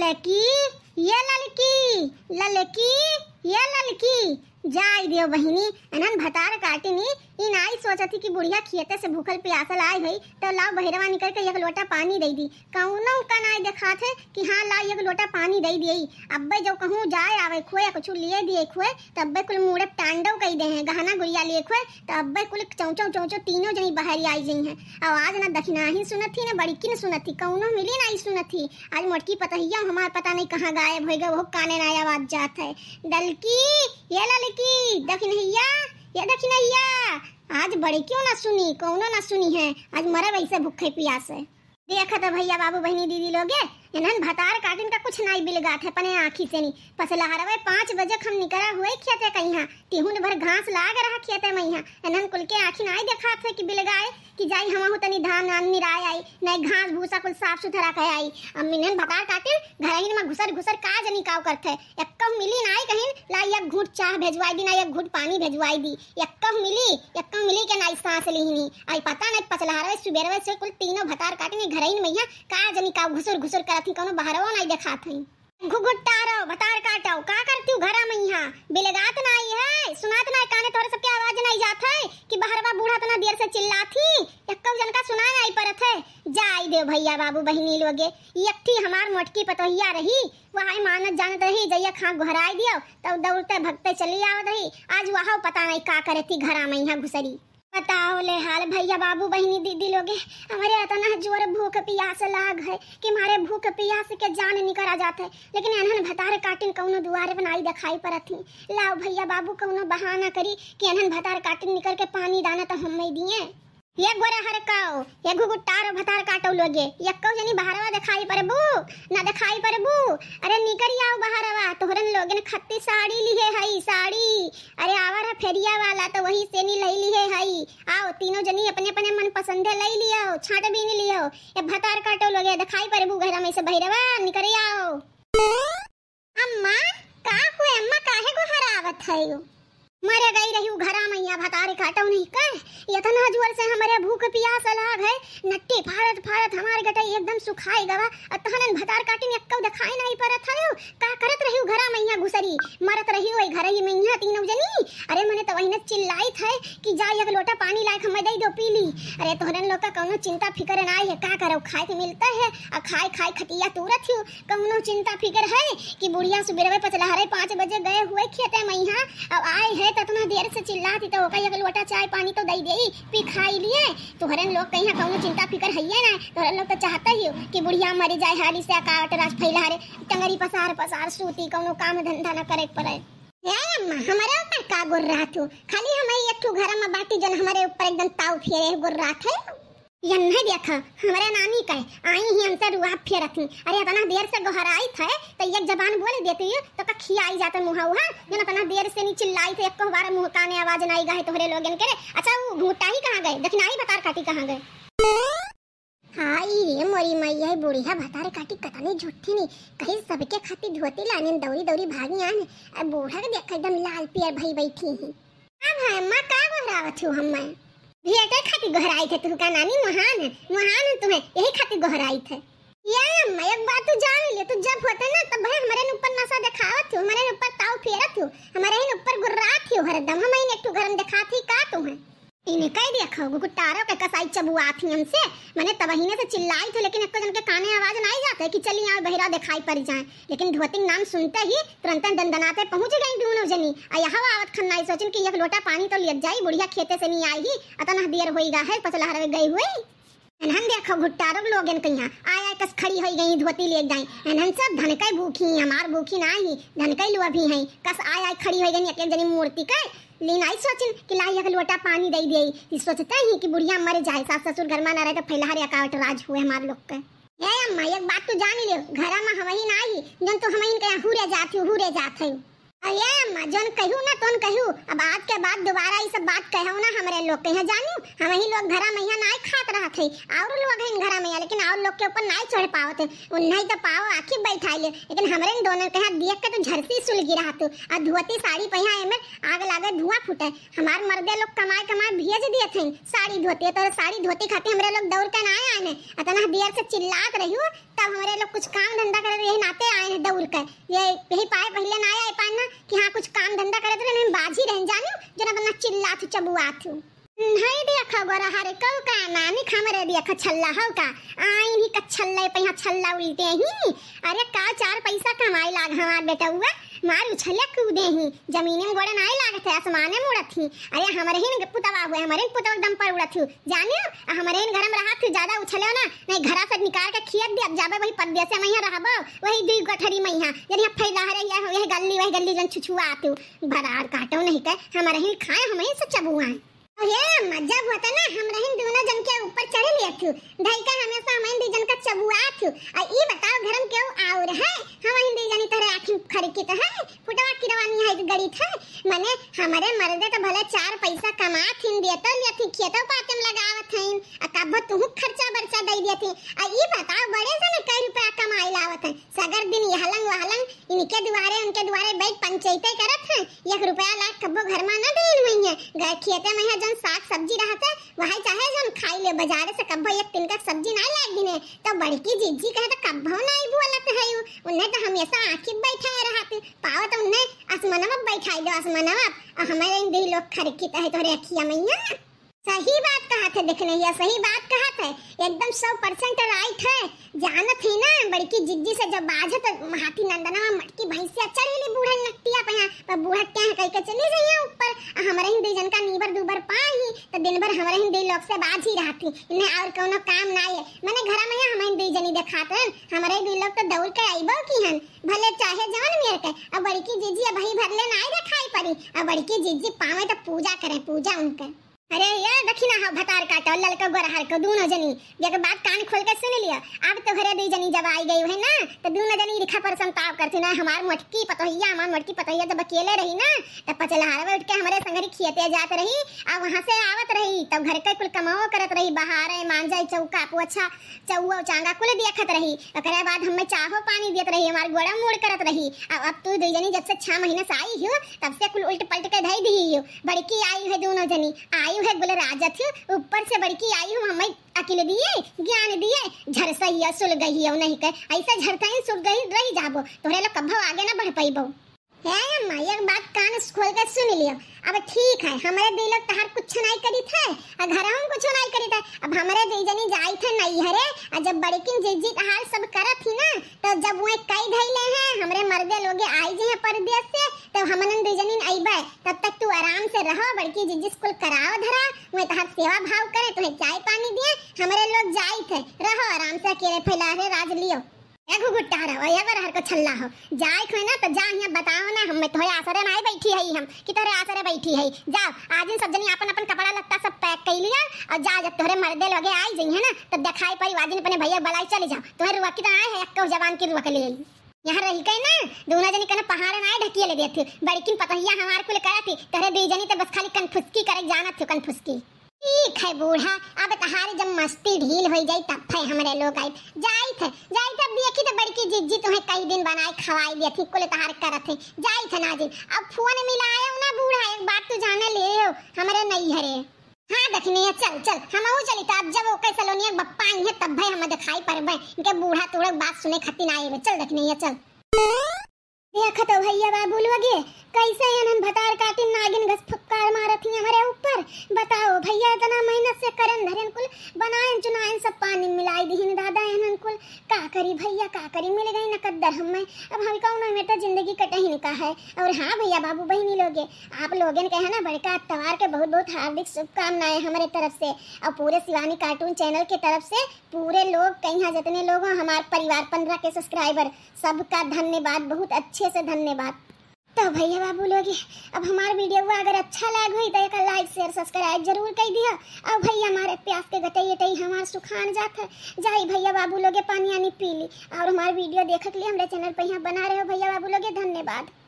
ललकी ये ललकी ललकी ये ललकी जाय देव बहिनी अनन भतार काटिनी ई नाई थी कि बुढ़िया खेते से भूखल प्यासल आई गई तो लाओ बहिरवा निकल के एक लोटा पानी दे दी कहूँ का नाई देखा थे कि हाँ लाओ एक लोटा पानी दे दिए अब्बे जो कहूँ जाए आवे खोए कुछ लिए दिए खोए तो अब्बे कुल मुड़े तांडव कही दे हैं गहना गुड़िया लिए खोए तो अब्बे कुल चौचौ चौचौ तीनों जनी बहरी आई गई हैं आवाज ना दखना ही सुनत थी ना बड़ी किन सुनत थी कहूँ मिली ना ही सुनत थी आज मोटकी पतहिया हमार पता नहीं कहाँ गायब हो गए वो काने नाई आवाज जात है डलकी ये लाली की दखिनहिया ये दखिनहिया आज बड़े क्यों ना सुनी कौनो ना सुनी है आज मरे वैसे भूखे प्यास है देखा तो भैया बाबू बहनी दीदी लोगे इन्हन भतार काटिन का कुछ नाई बिलगात है पने आंखी से नहीं पसला हरवे पाँच बजे हम निकला हुए खेते कहीं हाँ तिहुन भर घास लाग रहा खेते मई हाँ इन्हन कुल के आंखी नाई देखा थे कि बिलगाए कि जाई हम हो तनी धान नान निराय आई नई घास भूसा कुल साफ सुथरा कह आई अम्मी ने भगाड़ काटे ही में घुसर घुसर का जनी काव करते यक्कम मिली ना आई कहीं ला एक घूट चाह भेजवाई दी ना एक घूट पानी भेजवाई दी यक्कम मिली यक्कम मिली के नाई सांस लीनी आई पता नहीं पचलहारवे सुबेरवे से कुल तीनों भतार काटे ही में का जनी काव घुसर घुसर करत ही कोनो बाहरवा नहीं देखात घुघुट्टा काटो का करती हूँ में यहाँ बिलगात ना आई है सुनात ना काने तोरे सबके आवाज जात है कि बहरवा बूढ़ा तना तो देर से जन का सुना परत है जाई देव भैया बाबू बहिनी लोगे यक्ठी हमार मोटकी पतोहिया रही वहां मानत जानत रही जैया खां घुराई दियो तब दौड़ते भगते चली आवत रही आज वहाँ पता नहीं का करती घरा में यहाँ घुसरी बताओ ले हाल भैया बाबू बहनी दीदी लोगे हमारे इतना जोर भूख पियास लाग है कि हमारे भूख पियास के जान निकल आ जाते लेकिन अनहन भतार काटिन कौनो दुआरे बनाई दिखाई पड़त ही लाओ भैया बाबू कौनो बहाना करी कि अनहन भतार काटिन निकल के पानी दाना तो हम दिए ये गोरे काओ ये गुगुटार भतार काटौ लगे लोगे यक्को जनी बाहरवा दिखाई परबु ना दिखाई परबु अरे निकल आओ बाहरवा तोहरन लोगन खत्ती साड़ी लिए हई साड़ी अरे आवर फेरिया वाला तो वही से नी लई लिए हई आओ तीनों जनी अपने अपने मन पसंदे है लई लियो छाट भी नी लियो ये भतार काटौ लगे दिखाई परबु गहरा में से बहरवा निकल आओ अम्मा का हुए अम्मा काहे को हरावत है मरे गई रही घरा मैया भतारी काटो नहीं कर इतना जोर से हमारे भूख प्यास लाग है नट्टी फाड़त फाड़त हमार गटई एकदम सुखाई गवा तहनन भतार काटी ने अक्कव दिखाई नहीं परत है का करत रही घरा मैया घुसरी मरत रही ओई घर ही मैया तीन उजनी अरे मने तो वहीने चिल्लाई थे कि जा एक लोटा पानी लाए हमें दे दो पी ली अरे तोहरन लोग का कौनो चिंता फिकर ना है का करो खाए के मिलता है आ खाए खाए खटिया तुरत हियो कौनो चिंता फिकर है कि बुढ़िया सुबेरवे पचलहरे 5 बजे गए हुए खेत है मैया अब आए है तो इतना देर से चिल्लाती तो कहीं अगर लोटा चाय पानी तो दई दे पी खाई लिए तोहरन लोग कहीं कौनो चिंता फिकर हैया ना तोहरन लोग तो चाहता ही कि बुढ़िया मरी जाए हाली से काट राज फैला रे टंगरी पसार पसार सूती कौनो काम धंधा ना करे पड़े अम्मा हमारे ऊपर का गुर्रा तू खाली हमारी एक ठू घर में बाटी जन हमारे ऊपर एकदम ताव फेरे गुर्रा थे ये देखा हमारे नानी कहे आई ही हमसे रुआ फिर रखी अरे अपना देर से गोहर आई थे तो एक जबान बोले देती है तो का खिया आई जाता मुहा उहा जो अपना देर से नहीं चिल्लाई थी एक को बार मुंह काने आवाज आई गए तोहरे लोग के अच्छा वो घूटा ही कहाँ गए देखना ही बता काटी कहाँ गए हाँ रे मोरी मैया है बूढ़िया भतारे काटी कतने झूठी नहीं कहीं सबके खाती धोती लाने दौड़ी दौड़ी भागी आने अब बूढ़ा के देखा एकदम लाल पियर भाई बैठी है अब हम मां का गोहरावत हम मैं भैया खाती गहराई थे तुमका नानी महान है महान है तुम्हें यही खाती गहराई थे या मैं एक बात तू जान ले तू जब होते ना तब भाई हमारे ऊपर नशा दिखावत हो हमारे ऊपर ताव फेरत हो हमारे ही ऊपर गुर्रात हो हरदम हम एक घर में दिखाती का तू है इने कह दिया खाओ गुट्टारो के कसाई चबुआ थी हमसे मैंने तबहीने से चिल्लाई थी तो, लेकिन एक जन तो के काने आवाज ना आई जाते कि चली यहाँ बहरा दिखाई पड़ जाए लेकिन धोतिंग नाम सुनते ही तुरंत दंदनाते पहुंच गई दोनों जनी आ यहाँ आवत खन्नाई सोचन कि एक लोटा पानी तो लेत जाई बुढ़िया खेते से नहीं आई ही अतना देर होईगा है पचला हरवे गई हुई एनहन देखो गुट्टारो लोगन कहिया आय आय कस खड़ी होई गई धोती ले जाई एनहन सब धनकई भूखी हमार भूखी ना धनकई लो अभी है कस आय आय खड़ी होई गई एक जनी मूर्ति का लेकिन आई सोचिन कि लाई अगर लोटा पानी दे दिए सोचते ही कि बुढ़िया मर जाए सास ससुर घर में ना रहे तो फैलहर अकावट राज हुए हमारे लोग के है अम्मा एक बात तो जान ही ले घर में हम ही ना आई जन तो हम इनके यहाँ हुरे जाती हुरे जाते अरे अम्मा जोन कहू ना तोन कहू अब आज के बाद दोबारा ये सब बात कहू ना हमरे लोग कहीं जानू हम ही लोग घरा मैया ना खात रहत है और लोग हैं घरा मैया लेकिन और लोग के ऊपर ना चढ़ पावत है उन्हें तो पाओ आखिर बैठा ले लेकिन हमरे दोनों के हाथ देख के तो झरसी सुलगी रहा तू और धोती साड़ी पहिया में आग लागे धुआं फूटे हमार मर्दे लोग कमाए कमाए भेज दिए थे साड़ी धोती तो साड़ी धोती खाते हमरे लोग दौड़ के ना आए ने अतना देर से चिल्लात रही तब हमरे लोग कुछ काम धंधा करे रहे नाते आए हैं दौड़ के ये यही पाए पहले ना आया पाना कि हाँ कुछ काम धंधा करे तो नहीं बाजी रह जाने जो ना बना चिल्ला थी चबुआ चबुआत नहीं दिया खा गोरा हरे कल का नानी खामरे दिया खा छल्ला हो का आई भी कच्छल्ला पे यहाँ छल्ला उल्टे ही अरे का चार पैसा कमाई लाग हमार बेटा हुआ मार उछल्या कूदे ही जमीन में गोड़े नाई लागत है आसमान में उड़त ही अरे हमारे ही पुतवा हुए हमारे पुतवा एकदम पर उड़त हूँ जाने हमारे इन घर में रहा थी ज्यादा उछले ना नहीं घर से निकाल के खियत दिया जाबे वही परदे से मैं रहबो वही दी गठरी मैं यहां यदि फायदा फैला रहे यह गल्ली वही गल्ली जन छुछुआ आते भरार काटो नहीं कह हमारे ही खाए हम ही सब चबुआ ओहे तो मजा होता ना हम रहिन दोनों जन के ऊपर चढ़े लिए थू ढाई का हमेशा हमें दी जन का चबुआ थू और ई बताओ घर घरम के और है हम हिंदी जानी तरह आखिर खरी की तो है फुटवा किरवानी है गड़ी था माने हमारे मर्दे तो भले चार पैसा कमा थिन दिए तो लिया थी खेतो में लगावत हईन और कब तू खर्चा बरचा दे दिए थी और ई बताओ बड़े से ने कई रुपया कमाई लावत है सगर दिन यहलंग वहलंग इनके द्वारे उनके द्वारे बैठ पंचायतें करत हैं खेते में है जन साग सब्जी रहते वही चाहे जन खाई ले बाजार से कब्बो एक का सब्जी ना लाग दिने तो बड़की जीजी कहे तो कब्बो ना आई बोलत है उन्हें तो हमेशा आखिर बैठा रहते पाव तो उन्हें आसमान में बैठा दो आसमान आसमानवा और हमारे इन दिल लोग खरीकी तो है तो रखिया मैया सही बात कहा था देखने यह सही बात कहा था एकदम सौ परसेंट राइट है जान थी ना बड़की जिद्दी से जब बाज तो हाथी नंदना मटकी भैंसिया चढ़ेली बूढ़न लगती है पर बूढ़ा क्या है कहीं चली गई दिन भर हमरा हिंदी लोग से बात ही रहा थी इन्हें और कोनो काम ना है मैंने घर में हम हिंदी जनी देखा हैं हमारे दुई लोग तो दौड़ के आई आइबो की हन भले चाहे जान मेरे के अब बड़की जीजी अब ही भरले ना दिखाई पड़ी अब बड़की जीजी पावे तो पूजा करें पूजा उनके अरे ये रखी ना हो भतार काटा और ललका गोरहार को दोनों जनी जेकर बात कान खोल के सुन लिया अब तो घरे दी जनी जब आई गई है ना तो दोनों जनी रिखा पर संताप करती ना हमार मटकी पतोहिया मान मटकी पतोहिया जब अकेले रही ना तब पचलहार उठ के हमारे संगरी खियते जात रही और वहां से आवत रही तब घर के कुल कमाओ करत रही बाहर है मान जाए चौका पोछा चौवा चांगा कुल दिया खत रही ओकरे बाद हम में चाहो पानी देत रही हमार गोड़ा मोड़ करत रही अब अब तू दई जनी जब से 6 महीना से आई हो तब से कुल उल्ट पलट के धई दी हो बड़की आई है दोनों जनी आई है गुल राजा जाती हूँ ऊपर से बड़की आई हूँ हमें अकेले दिए ज्ञान दिए झरसही सुल गई हो नहीं कह ऐसा झरता ही सुल गई रही जाबो तोरे लोग कभी आगे ना बढ़ पाई पाइबो है अम्मा एक बात कान खोल कर सुन लियो अब ठीक है हमारे दिल तहार कुछ नहीं करी थे और घर हम कुछ नहीं करी थे अब हमारे दिजनी जाई थे नहीं हरे और जब बड़किन जीजी तहार सब करत थी ना तो जब वो कई धैले हैं हमरे मर्दे लोग आई जे हैं परदेश से जब हमनन दुजनिन अइबै तब तक तू आराम से रहो बड़की जिज्जी स्कूल कराओ धरा मैं तहार सेवा भाव करे तुहे चाय पानी दिए हमरे लोग जाई थे रहो आराम से अकेले फैला रे राज लियो ए घुघुट्टा रहो ए अगर हर को छल्ला हो जाई थे ना तो जा यहां बताओ ना हम मैं तोरे आसरे में आई बैठी हई हम कि तोरे आसरे बैठी हई जाओ आज इन सब जनी अपन अपन कपड़ा लत्ता सब पैक कर लिया और जा जब तोरे मर्दे लोगे आई जई है ना तब दिखाई पड़ी वाजिन अपने भैया बलाई चले जाओ तोरे रुआ की तो आए है एक जवान की रुआ के ले यहाँ रही गई ना दोनों जनी कने पहाड़ में आए ढकिए ले देती बड़किन पतहिया हमार कुल करा थी करे दी जनी तो बस खाली कनफुसकी करे जाना थी कनफुसकी ठीक है बूढ़ा अब तहार जब मस्ती ढील हो जाई तब फै हमरे लोग आई जाई थे जाई थे देखी तो बड़की जिज्जी तुम्हें कई दिन बनाए खवाई दिया थी कुल तहार करत थे जाई थे नाजिन अब फोन मिलाया ना बूढ़ा एक बात तो जाने ले हो हमरे नहीं हरे हाँ देखनी है चल चल हम आहू चली तो जब ओके सलोनिया बप्पा आई है तब भाई हम दिखाई पड़बे इनके बूढ़ा तुड़क बात सुने खातिर आई चल देखनी है चल देखत हो तो भैया बाबू लोगे कैसे अनन भतार काटिन नागिन घस फुक्कार मारत ही हमारे ऊपर बताओ भैया इतना मेहनत से करन धरन कुल बनाएन चुनाएन सब पानी मिलाई दीन दादा अनन कुल का करी भैया का करी मिल गई नकदर हम में अब हम कौन में तो जिंदगी ही निका है और हां भैया बाबू बहनी लोगे आप लोगन के है ना बड़का तवार के बहुत बहुत हार्दिक शुभकामनाएं हमारे तरफ से और पूरे शिवानी कार्टून चैनल के तरफ से पूरे लोग कहीं हां जितने लोग हमारे परिवार 15 के सब्सक्राइबर सबका धन्यवाद बहुत अच्छे अच्छे से धन्यवाद तो भैया बाबू लोग अब हमारे वीडियो को अगर अच्छा लग हुई तो एक लाइक शेयर सब्सक्राइब जरूर कर दिया और भैया हमारे प्यास के गटई टई हमारे सुखान जात है जाई भैया बाबू लोगे पानी यानी पी ली और हमारे वीडियो देख के लिए हमारे चैनल पर यहाँ बना रहे हो भैया बाबू लोगे धन्यवाद